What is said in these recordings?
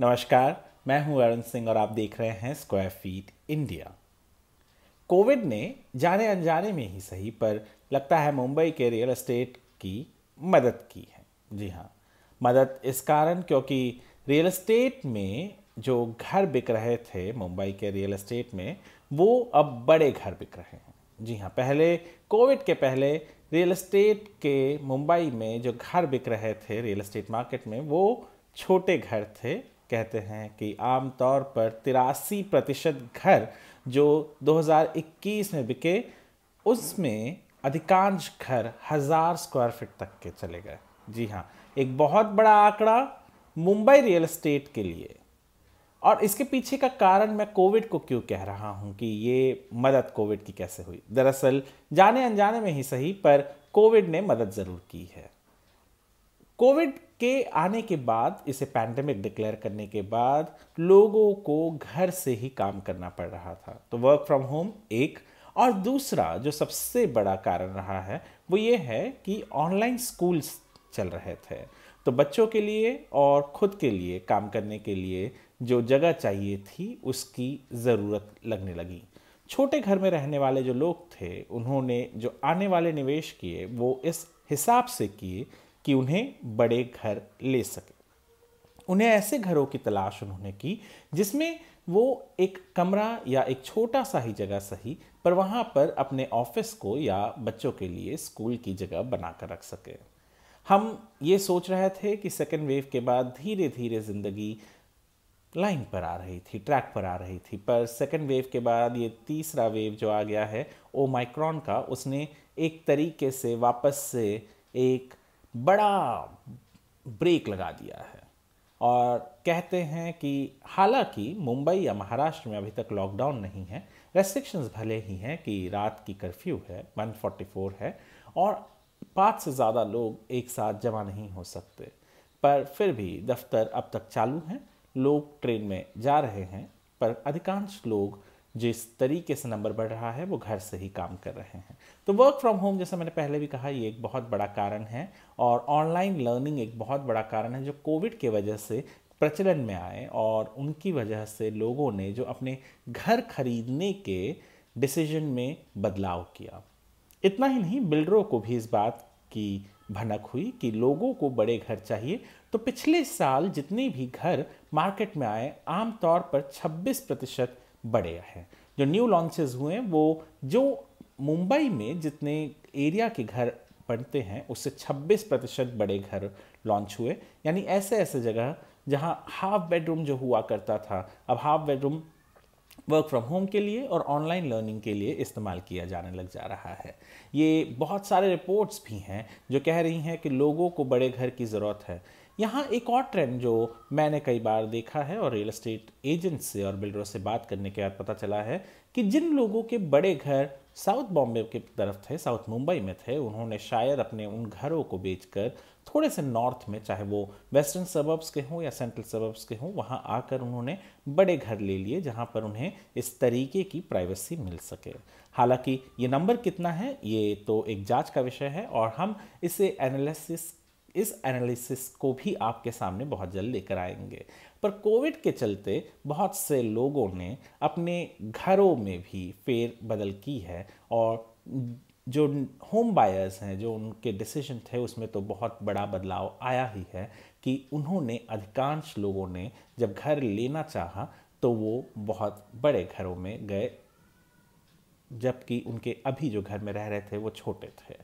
नमस्कार मैं हूं अरुण सिंह और आप देख रहे हैं स्क्वायर फीट इंडिया कोविड ने जाने अनजाने में ही सही पर लगता है मुंबई के रियल एस्टेट की मदद की है जी हाँ मदद इस कारण क्योंकि रियल एस्टेट में जो घर बिक रहे थे मुंबई के रियल एस्टेट में वो अब बड़े घर बिक रहे हैं जी हाँ पहले कोविड के पहले रियल एस्टेट के मुंबई में जो घर बिक रहे थे रियल एस्टेट मार्केट में वो छोटे घर थे कहते हैं कि आमतौर पर तिरासी प्रतिशत घर जो 2021 में बिके उसमें अधिकांश घर हज़ार स्क्वायर फीट तक के चले गए जी हाँ एक बहुत बड़ा आंकड़ा मुंबई रियल एस्टेट के लिए और इसके पीछे का कारण मैं कोविड को क्यों कह रहा हूँ कि ये मदद कोविड की कैसे हुई दरअसल जाने अनजाने में ही सही पर कोविड ने मदद ज़रूर की है कोविड के आने के बाद इसे पैंडमिक डिक्लेयर करने के बाद लोगों को घर से ही काम करना पड़ रहा था तो वर्क फ्रॉम होम एक और दूसरा जो सबसे बड़ा कारण रहा है वो ये है कि ऑनलाइन स्कूल्स चल रहे थे तो बच्चों के लिए और खुद के लिए काम करने के लिए जो जगह चाहिए थी उसकी ज़रूरत लगने लगी छोटे घर में रहने वाले जो लोग थे उन्होंने जो आने वाले निवेश किए वो इस हिसाब से किए कि उन्हें बड़े घर ले सके उन्हें ऐसे घरों की तलाश उन्होंने की जिसमें वो एक कमरा या एक छोटा सा ही जगह सही पर वहाँ पर अपने ऑफिस को या बच्चों के लिए स्कूल की जगह बना कर रख सके हम ये सोच रहे थे कि सेकेंड वेव के बाद धीरे धीरे ज़िंदगी लाइन पर आ रही थी ट्रैक पर आ रही थी पर सेकेंड वेव के बाद ये तीसरा वेव जो आ गया है ओमाइक्रॉन का उसने एक तरीके से वापस से एक बड़ा ब्रेक लगा दिया है और कहते हैं कि हालांकि मुंबई या महाराष्ट्र में अभी तक लॉकडाउन नहीं है रेस्ट्रिक्शंस भले ही हैं कि रात की कर्फ्यू है 144 है और पाँच से ज़्यादा लोग एक साथ जमा नहीं हो सकते पर फिर भी दफ्तर अब तक चालू हैं लोग ट्रेन में जा रहे हैं पर अधिकांश लोग जिस तरीके से नंबर बढ़ रहा है वो घर से ही काम कर रहे हैं तो वर्क फ्रॉम होम जैसा मैंने पहले भी कहा ये एक बहुत बड़ा कारण है और ऑनलाइन लर्निंग एक बहुत बड़ा कारण है जो कोविड के वजह से प्रचलन में आए और उनकी वजह से लोगों ने जो अपने घर खरीदने के डिसीजन में बदलाव किया इतना ही नहीं बिल्डरों को भी इस बात की भनक हुई कि लोगों को बड़े घर चाहिए तो पिछले साल जितने भी घर मार्केट में आए आमतौर पर 26 प्रतिशत बढ़े हैं जो न्यू लॉन्चेस हुए हैं वो जो मुंबई में जितने एरिया के घर बनते हैं उससे 26 प्रतिशत बड़े घर लॉन्च हुए यानी ऐसे ऐसे जगह जहाँ हाफ बेडरूम जो हुआ करता था अब half bedroom work from home के लिए और ऑनलाइन लर्निंग के लिए इस्तेमाल किया जाने लग जा रहा है ये बहुत सारे रिपोर्ट्स भी हैं जो कह रही हैं कि लोगों को बड़े घर की ज़रूरत है यहाँ एक और ट्रेंड जो मैंने कई बार देखा है और रियल एस्टेट एजेंट से और बिल्डरों से बात करने के बाद पता चला है कि जिन लोगों के बड़े घर साउथ बॉम्बे के तरफ थे साउथ मुंबई में थे उन्होंने शायद अपने उन घरों को बेचकर थोड़े से नॉर्थ में चाहे वो वेस्टर्न सबर्ब्स के हों या सेंट्रल सबर्ब्स के हों वहाँ आकर उन्होंने बड़े घर ले लिए जहाँ पर उन्हें इस तरीके की प्राइवेसी मिल सके हालांकि ये नंबर कितना है ये तो एक जांच का विषय है और हम इसे एनालिसिस इस एनालिसिस को भी आपके सामने बहुत जल्द लेकर आएंगे पर कोविड के चलते बहुत से लोगों ने अपने घरों में भी फेर बदल की है और जो होम बायर्स हैं जो उनके डिसीजन थे उसमें तो बहुत बड़ा बदलाव आया ही है कि उन्होंने अधिकांश लोगों ने जब घर लेना चाहा तो वो बहुत बड़े घरों में गए जबकि उनके अभी जो घर में रह रहे थे वो छोटे थे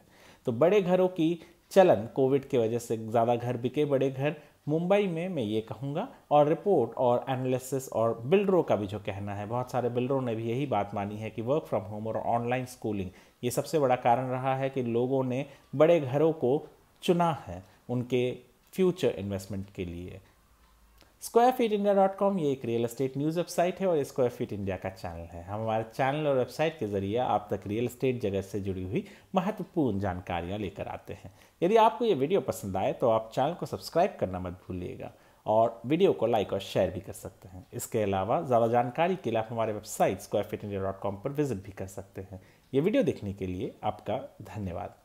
तो बड़े घरों की चलन कोविड की वजह से ज़्यादा घर बिके बड़े घर मुंबई में मैं ये कहूँगा और रिपोर्ट और एनालिसिस और बिल्डरों का भी जो कहना है बहुत सारे बिल्डरों ने भी यही बात मानी है कि वर्क फ्रॉम होम और ऑनलाइन स्कूलिंग ये सबसे बड़ा कारण रहा है कि लोगों ने बड़े घरों को चुना है उनके फ्यूचर इन्वेस्टमेंट के लिए square feet India dot com ये एक रियल एस्टेट न्यूज़ वेबसाइट है और स्क्वायर फीट इंडिया का चैनल है हम हमारे चैनल और वेबसाइट के जरिए आप तक रियल एस्टेट जगत से जुड़ी हुई महत्वपूर्ण जानकारियाँ लेकर आते हैं यदि आपको ये वीडियो पसंद आए तो आप चैनल को सब्सक्राइब करना मत भूलिएगा और वीडियो को लाइक और शेयर भी कर सकते हैं इसके अलावा ज़्यादा जानकारी के लिए आप हमारे website square feet India dot com पर विजिट भी कर सकते हैं ये वीडियो देखने के लिए आपका धन्यवाद